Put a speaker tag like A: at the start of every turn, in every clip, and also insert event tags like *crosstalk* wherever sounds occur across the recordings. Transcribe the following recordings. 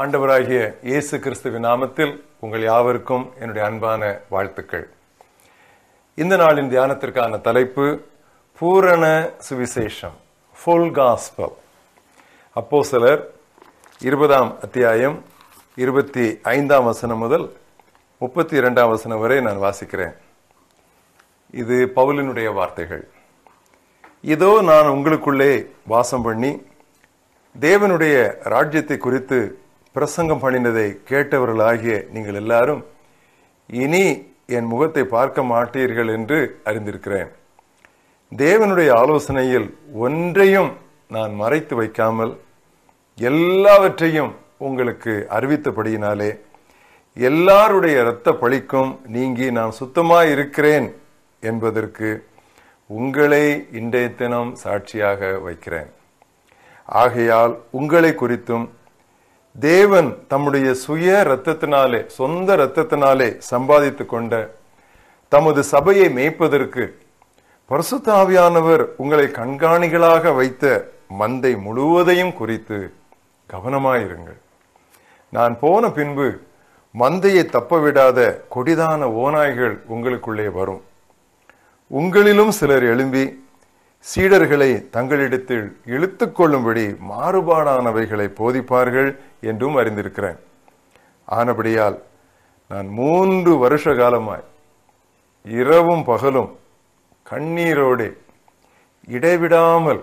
A: ஆண்டவராகிய இயேசு கிறிஸ்துவின் நாமத்தில் உங்கள் யாவருக்கும் என்னுடைய அன்பான வாழ்த்துக்கள் இந்த நாளின் தியானத்திற்கான தலைப்பு பூரண சுவிசேஷம் ஃபுல் காஸ்பல் அப்போ சிலர் இருபதாம் அத்தியாயம் இருபத்தி ஐந்தாம் வசனம் முதல் முப்பத்தி இரண்டாம் வசனம் வரை நான் வாசிக்கிறேன் இது பவுலினுடைய வார்த்தைகள் இதோ நான் உங்களுக்குள்ளே வாசம் பண்ணி தேவனுடைய ராஜ்யத்தை குறித்து பிரசங்கம் பண்ணினதை கேட்டவர்களாகிய நீங்கள் எல்லாரும் இனி என் முகத்தை பார்க்க மாட்டீர்கள் என்று அறிந்திருக்கிறேன் தேவனுடைய ஆலோசனையில் ஒன்றையும் நான் மறைத்து வைக்காமல் எல்லாவற்றையும் உங்களுக்கு அறிவித்தபடியினாலே எல்லாருடைய இரத்த பழிக்கும் நீங்கி நான் சுத்தமாக இருக்கிறேன் என்பதற்கு உங்களை இன்றைய தினம் சாட்சியாக வைக்கிறேன் ஆகையால் உங்களை குறித்தும் தேவன் தம்முடைய சுய இரத்தத்தினாலே சொந்த இரத்தத்தினாலே சம்பாதித்து கொண்ட தமது சபையை மேய்ப்பதற்கு பரிசுத்தாவியானவர் உங்களை கண்காணிகளாக வைத்த மந்தை முழுவதையும் குறித்து கவனமாயிருங்கள் நான் போன பின்பு மந்தையை தப்ப விடாத கொடிதான ஓநாய்கள் உங்களுக்குள்ளே வரும் உங்களிலும் சிலர் எழும்பி சீடர்களை தங்களிடத்தில் இழுத்து கொள்ளும்படி மாறுபாடானவைகளை போதிப்பார்கள் என்றும் அறிந்திருக்கிறேன் ஆனபடியால் நான் மூன்று வருஷ காலமாய் இரவும் பகலும் கண்ணீரோடு இடைவிடாமல்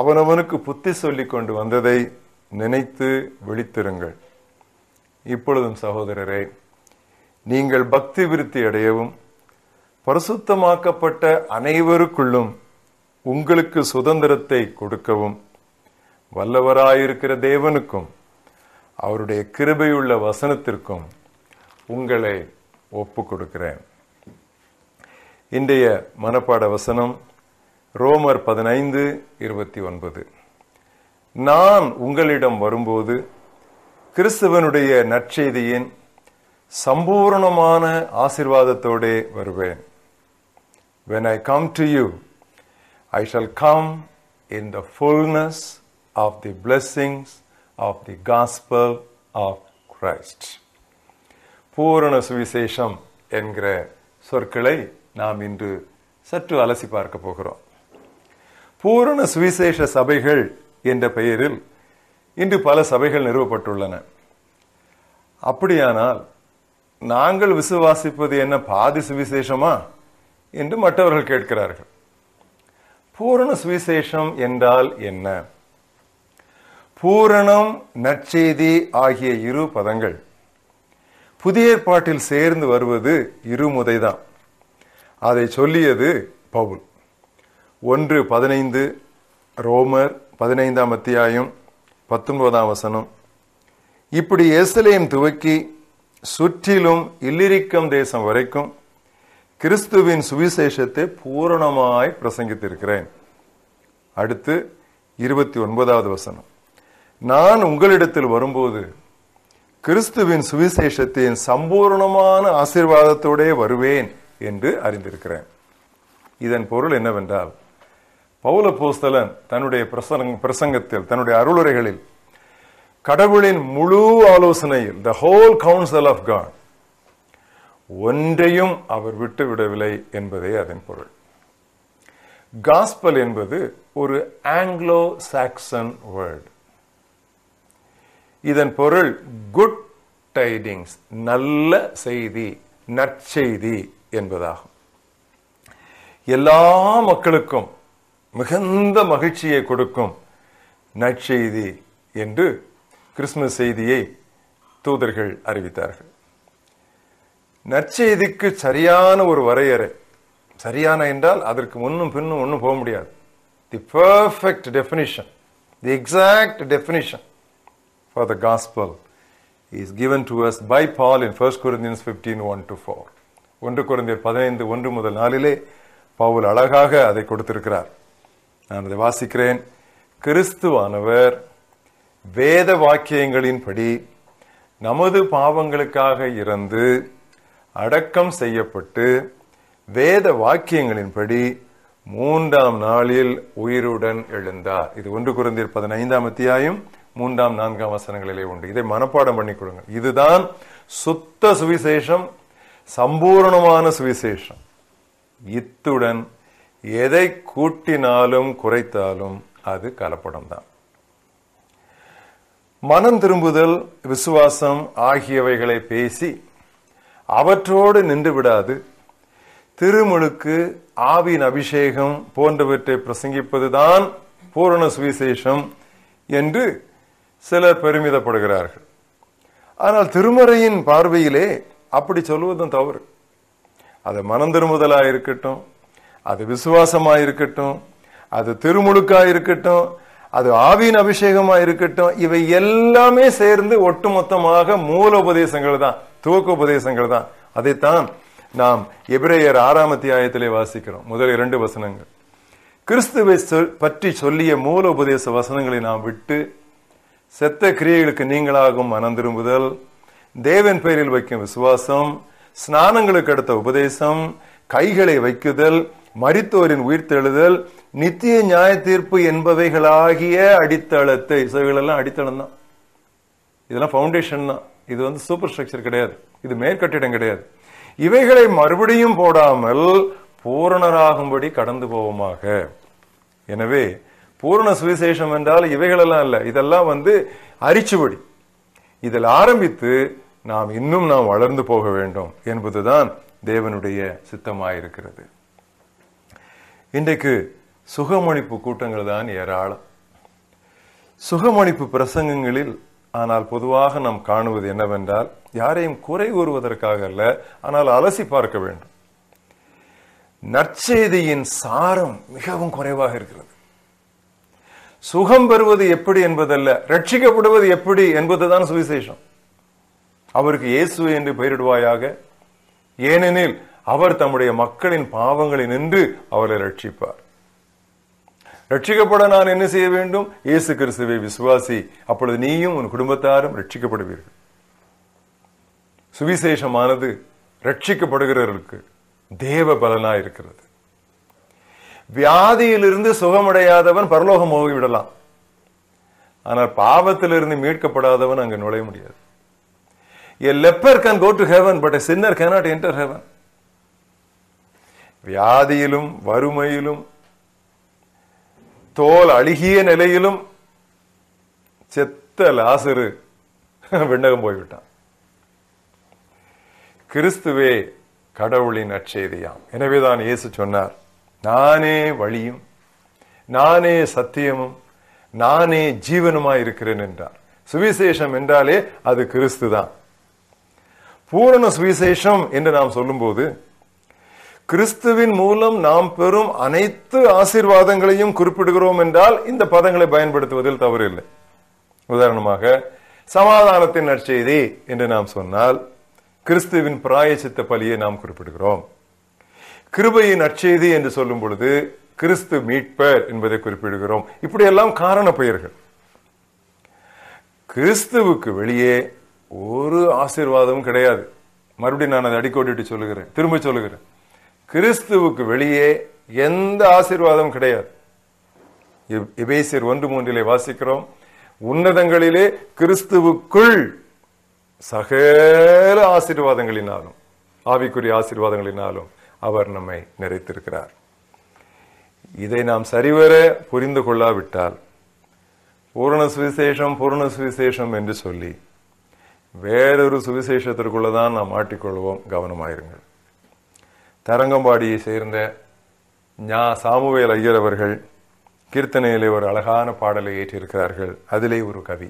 A: அவனவனுக்கு புத்தி சொல்லி கொண்டு வந்ததை நினைத்து விழித்திருங்கள் இப்பொழுதும் சகோதரரே நீங்கள் பக்தி விருத்தி அடையவும் பரிசுத்தமாக்கப்பட்ட அனைவருக்குள்ளும் உங்களுக்கு சுதந்திரத்தை கொடுக்கவும் வல்லவராயிருக்கிற தேவனுக்கும் அவருடைய கிருபையுள்ள வசனத்திற்கும் உங்களை ஒப்பு கொடுக்கிறேன் இன்றைய மனப்பாட வசனம் ரோமர் பதினைந்து இருபத்தி ஒன்பது நான் உங்களிடம் வரும்போது கிறிஸ்துவனுடைய நற்செய்தியின் சம்பூர்ணமான ஆசிர்வாதத்தோடே வருவேன் when I come to you I shall come in the fullness of the blessings of the gospel of Christ. பூரண சுவிசேஷம் என்கிற சொற்களை நாம் இன்று சற்று அலசி பார்க்க போகிறோம் பூரண சுவிசேஷ சபைகள் என்ற பெயரில் இன்று பல சபைகள் நிறுவப்பட்டுள்ளன அப்படியானால் நாங்கள் விசுவாசிப்பது என்ன பாதி சுவிசேஷமா என்று மற்றவர்கள் கேட்கிறார்கள் பூரண சுவிசேஷம் என்றால் என்ன பூரணம் நற்செய்தி ஆகிய இரு பதங்கள் புதிய ஏற்பாட்டில் சேர்ந்து வருவது இருமுதை தான் அதை சொல்லியது பவுல் ஒன்று பதினைந்து ரோமர் பதினைந்தாம் அத்தியாயம் பத்தொன்பதாம் வசனம் இப்படி எஸ்லேம் துவக்கி சுற்றிலும் இல்லிரிக்கம் தேசம் வரைக்கும் கிறிஸ்துவின் சுவிசேஷத்தை பூரணமாய் பிரசங்கித்திருக்கிறேன் அடுத்து இருபத்தி ஒன்பதாவது வசனம் நான் உங்களிடத்தில் வரும்போது கிறிஸ்துவின் சுவிசேஷத்தின் சம்பூர்ணமான ஆசீர்வாதத்தோடே வருவேன் என்று அறிந்திருக்கிறேன் இதன் பொருள் என்னவென்றால் பௌல போஸ்தலன் தன்னுடைய பிரசங்கத்தில் தன்னுடைய அருளுரைகளில் கடவுளின் முழு ஆலோசனையில் the whole council of God ஒன்றையும் அவர் விட்டுவிடவில்லை என்பதே அதன் பொருள் காஸ்பல் என்பது ஒரு ஆங்கிலோ சாக்சன் வேர்டு இதன் பொருள் குட் டைடிங்ஸ் நல்ல செய்தி நற்செய்தி என்பதாகும் எல்லா மக்களுக்கும் மிகுந்த மகிழ்ச்சியை கொடுக்கும் நற்செய்தி என்று கிறிஸ்துமஸ் செய்தியை தூதர்கள் அறிவித்தார்கள் நற்செய்திக்கு சரியான ஒரு வரையறை சரியான என்றால் அதற்கு முன்னும் பின்னும் ஒன்றும் போக முடியாது the perfect definition the exact definition for the gospel is given to us by Paul in first Corinthians fifteen one to four ஒன்று குருந்தியர் பதினைந்து ஒன்று முதல் நாளிலே பவுல் அழகாக அதை கொடுத்திருக்கிறார் நான் அதை வாசிக்கிறேன் கிறிஸ்துவானவர் வேத வாக்கியங்களின்படி நமது பாவங்களுக்காக இருந்து அடக்கம் செய்யப்பட்டு வேத வாக்கியங்களின்படி மூன்றாம் நாளில் உயிருடன் எழுந்தார் இது ஒன்று குறைந்தீர் பதினைந்தாம் அத்தியாயம் மூன்றாம் நான்காம் வசனங்களிலே உண்டு இதை மனப்பாடம் பண்ணிக் கொடுங்க இதுதான் சுத்த சுவிசேஷம் சம்பூர்ணமான சுவிசேஷம் இத்துடன் எதை கூட்டினாலும் குறைத்தாலும் அது கலப்படம் தான் மனம் திரும்புதல் விசுவாசம் ஆகியவைகளை பேசி அவற்றோடு நின்று விடாது திருமுழுக்கு ஆவின் அபிஷேகம் போன்றவற்றை பிரசங்கிப்பதுதான் பூரண சுவிசேஷம் என்று சிலர் பெருமிதப்படுகிறார்கள் ஆனால் திருமறையின் பார்வையிலே அப்படி சொல்வதும் தவறு அது மனந்திருமுதலாக இருக்கட்டும் அது விசுவாசமாக இருக்கட்டும் அது திருமுழுக்காக இருக்கட்டும் அது ஆவியின் அபிஷேகமா இருக்கட்டும் இவை எல்லாமே சேர்ந்து ஒட்டுமொத்தமாக மூல உபதேசங்கள் தான் துவக்க உபதேசங்கள் தான் அதைத்தான் நாம் எபிரேயர் ஆறாம் அத்தியாயத்திலே வாசிக்கிறோம் முதல் இரண்டு வசனங்கள் கிறிஸ்துவை பற்றி சொல்லிய மூல உபதேச வசனங்களை நாம் விட்டு செத்த கிரியைகளுக்கு நீங்களாகும் மனந்திரும்புதல் தேவன் பெயரில் வைக்கும் விசுவாசம் ஸ்நானங்களுக்கு அடுத்த உபதேசம் கைகளை வைக்குதல் மரித்தோரின் உயிர்த்தெழுதல் நித்திய நியாய தீர்ப்பு என்பவைகளாகிய அடித்தளத்தை இசைகளெல்லாம் இவைகளெல்லாம் அடித்தளம் தான் இதெல்லாம் ஃபவுண்டேஷன் தான் இது வந்து சூப்பர் ஸ்ட்ரக்சர் கிடையாது இது மேற்கட்டிடம் கிடையாது இவைகளை மறுபடியும் போடாமல் பூரணராகும்படி கடந்து போவோமாக எனவே பூரண சுவிசேஷம் என்றால் இவைகளெல்லாம் இல்லை இதெல்லாம் வந்து அரிச்சுபடி இதில் ஆரம்பித்து நாம் இன்னும் நாம் வளர்ந்து போக வேண்டும் என்பதுதான் தேவனுடைய சித்தமாயிருக்கிறது இன்றைக்கு சுகமணிப்பு கூட்டங்கள் தான் ஏராளம் சுகமணிப்பு பிரசங்கங்களில் ஆனால் பொதுவாக நாம் காணுவது என்னவென்றால் யாரையும் குறை கூறுவதற்காக அல்ல ஆனால் அலசி பார்க்க வேண்டும் நற்செய்தியின் சாரம் மிகவும் குறைவாக இருக்கிறது சுகம் பெறுவது எப்படி என்பதல்ல ரட்சிக்கப்படுவது எப்படி என்பதுதான் சுவிசேஷம் அவருக்கு இயேசு என்று பெயரிடுவாயாக ஏனெனில் அவர் தம்முடைய மக்களின் பாவங்களை நின்று அவரை ரட்சிப்பார் ரட்சிக்கப்பட நான் என்ன செய்ய வேண்டும் இயேசு கிறிஸ்துவை விசுவாசி அப்பொழுது நீயும் உன் குடும்பத்தாரும் ரட்சிக்கப்படுவீர்கள் சுவிசேஷமானது ரட்சிக்கப்படுகிறவர்களுக்கு தேவ பலனா இருக்கிறது வியாதியிலிருந்து சுகமடையாதவன் பரலோகம் போகிவிடலாம் ஆனால் பாவத்திலிருந்து மீட்கப்படாதவன் அங்கு நுழைய முடியாது a leper can go to heaven but sinner cannot enter heaven வியாதியிலும் வறுமையிலும் தோல் அழுகிய நிலையிலும் செத்த லாசரு *laughs* விண்ணகம் போய்விட்டான் கிறிஸ்துவே கடவுளின் அச்செய்தியாம் எனவேதான் இயேசு சொன்னார் நானே வழியும் நானே சத்தியமும் நானே ஜீவனுமாய் இருக்கிறேன் என்றார் சுவிசேஷம் என்றாலே அது கிறிஸ்து தான் பூரண சுவிசேஷம் என்று நாம் சொல்லும்போது கிறிஸ்துவின் மூலம் நாம் பெறும் அனைத்து ஆசீர்வாதங்களையும் குறிப்பிடுகிறோம் என்றால் இந்த பதங்களை பயன்படுத்துவதில் தவறு இல்லை உதாரணமாக சமாதானத்தின் நற்செய்தி என்று நாம் சொன்னால் கிறிஸ்துவின் பிராயச்சித்த பலியை நாம் குறிப்பிடுகிறோம் கிருபையின் நற்செய்தி என்று சொல்லும் பொழுது கிறிஸ்து மீட்பர் என்பதை குறிப்பிடுகிறோம் இப்படியெல்லாம் காரண பெயர்கள் கிறிஸ்துவுக்கு வெளியே ஒரு ஆசீர்வாதமும் கிடையாது மறுபடியும் நான் அதை அடிக்கோடிட்டு சொல்லுகிறேன் திரும்ப சொல்லுகிறேன் கிறிஸ்துவுக்கு வெளியே எந்த ஆசீர்வாதம் கிடையாது இபேசியர் ஒன்று மூன்றிலே வாசிக்கிறோம் உன்னதங்களிலே கிறிஸ்துவுக்குள் சகல ஆசீர்வாதங்களினாலும் ஆவிக்குரிய ஆசீர்வாதங்களினாலும் அவர் நம்மை நிறைத்திருக்கிறார் இதை நாம் சரிவர புரிந்து கொள்ளாவிட்டால் பூரண சுவிசேஷம் பூரண சுவிசேஷம் என்று சொல்லி வேறொரு சுவிசேஷத்திற்குள்ளதான் நாம் மாட்டிக்கொள்வோம் கவனமாயிருங்கள் தரங்கம்பாடியை சேர்ந்த ஞா சாமுவேல் ஐயர் அவர்கள் கீர்த்தனையிலே ஒரு அழகான பாடலை ஏற்றிருக்கிறார்கள் அதிலே ஒரு கவி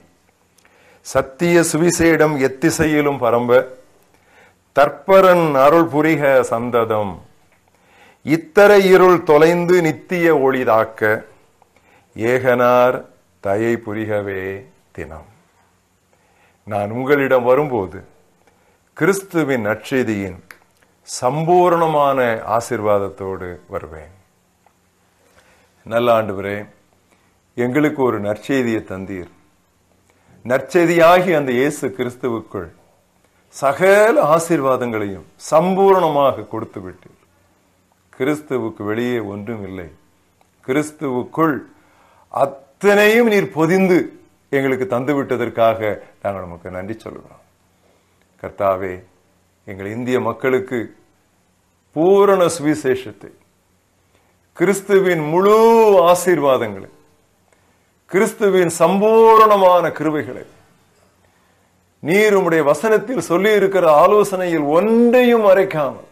A: சத்திய சுவிசேடம் எத்திசையிலும் பரம்ப தற்பரன் அருள் புரிக சந்ததம் இத்தரை இருள் தொலைந்து நித்திய ஒளிதாக்க ஏகனார் தயை புரிகவே தினம் நான் உங்களிடம் வரும்போது கிறிஸ்துவின் நற்செய்தியின் சம்பூர்ணமான ஆசிர்வாதத்தோடு வருவேன் நல்ல ஆண்டுவரே எங்களுக்கு ஒரு நற்செய்தியை தந்தீர் நற்செய்தியாகி அந்த இயேசு கிறிஸ்துவுக்குள் சகல ஆசிர்வாதங்களையும் சம்பூர்ணமாக கொடுத்து விட்டீர் கிறிஸ்துவுக்கு வெளியே ஒன்றும் இல்லை கிறிஸ்துவுக்குள் அத்தனையும் நீர் பொதிந்து எங்களுக்கு தந்துவிட்டதற்காக நாங்கள் நமக்கு நன்றி சொல்கிறோம் கர்த்தாவே எங்கள் இந்திய மக்களுக்கு பூரண சுவிசேஷத்தை கிறிஸ்துவின் முழு ஆசீர்வாதங்களை கிறிஸ்துவின் சம்பூரணமான கிருவைகளை நீருமுடைய வசனத்தில் சொல்லி இருக்கிற ஆலோசனையில் ஒன்றையும் அரைக்காமல்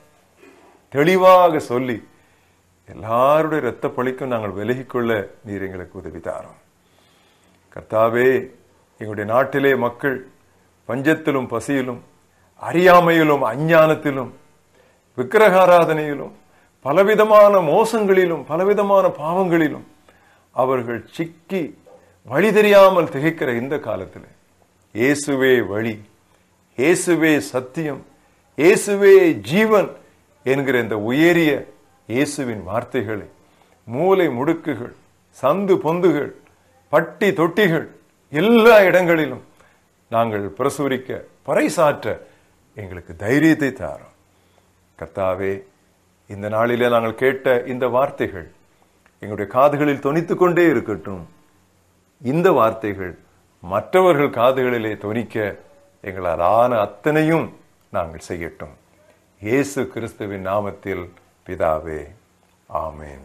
A: தெளிவாக சொல்லி எல்லாருடைய இரத்த பழிக்கும் நாங்கள் விலகிக்கொள்ள நீர் எங்களுக்கு உதவி தாரோம் கர்த்தாவே எங்களுடைய நாட்டிலே மக்கள் பஞ்சத்திலும் பசியிலும் அறியாமையிலும் அஞ்ஞானத்திலும் விக்கிரகாராதனையிலும் பலவிதமான மோசங்களிலும் பலவிதமான பாவங்களிலும் அவர்கள் சிக்கி வழி தெரியாமல் திகைக்கிற இந்த காலத்தில் இயேசுவே வழி இயேசுவே சத்தியம் இயேசுவே ஜீவன் என்கிற இந்த உயரிய இயேசுவின் வார்த்தைகளை மூளை முடுக்குகள் சந்து பொந்துகள் பட்டி தொட்டிகள் எல்லா இடங்களிலும் நாங்கள் பிரசுரிக்க பறைசாற்ற எங்களுக்கு தைரியத்தை தாரும் கர்த்தாவே இந்த நாளிலே நாங்கள் கேட்ட இந்த வார்த்தைகள் எங்களுடைய காதுகளில் துணித்து கொண்டே இருக்கட்டும் இந்த வார்த்தைகள் மற்றவர்கள் காதுகளிலே தொனிக்க எங்களால் ஆன அத்தனையும் நாங்கள் செய்யட்டும் இயேசு கிறிஸ்துவின் நாமத்தில் பிதாவே ஆமேன்